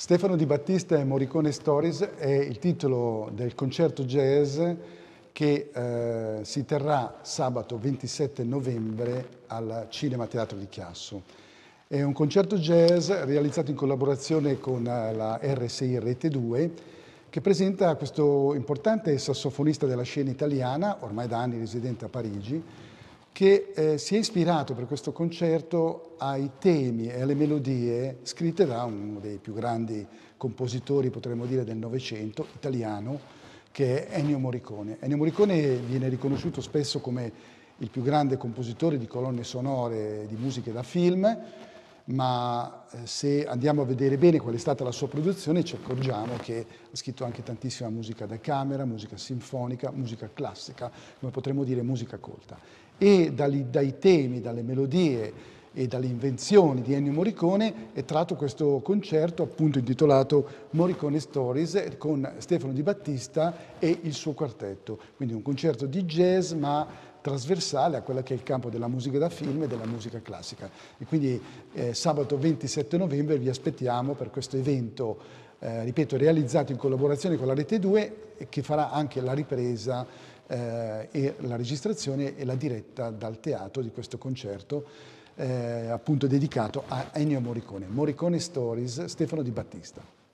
Stefano Di Battista e Morricone Stories è il titolo del concerto jazz che eh, si terrà sabato 27 novembre al Cinema Teatro di Chiasso. È un concerto jazz realizzato in collaborazione con eh, la RSI Rete 2 che presenta questo importante sassofonista della scena italiana, ormai da anni residente a Parigi, che eh, si è ispirato per questo concerto ai temi e alle melodie scritte da uno dei più grandi compositori, potremmo dire, del Novecento, italiano, che è Ennio Morricone. Ennio Morricone viene riconosciuto spesso come il più grande compositore di colonne sonore di musiche da film, ma eh, se andiamo a vedere bene qual è stata la sua produzione ci accorgiamo che ha scritto anche tantissima musica da camera, musica sinfonica, musica classica, come potremmo dire musica colta. E dai, dai temi, dalle melodie, e dalle invenzioni di Ennio Morricone è tratto questo concerto appunto intitolato Morricone Stories con Stefano Di Battista e il suo quartetto. Quindi un concerto di jazz ma trasversale a quella che è il campo della musica da film e della musica classica. E quindi eh, sabato 27 novembre vi aspettiamo per questo evento, eh, ripeto, realizzato in collaborazione con la Rete 2 che farà anche la ripresa eh, e la registrazione e la diretta dal teatro di questo concerto eh, appunto dedicato a Ennio Morricone, Morricone Stories, Stefano Di Battista.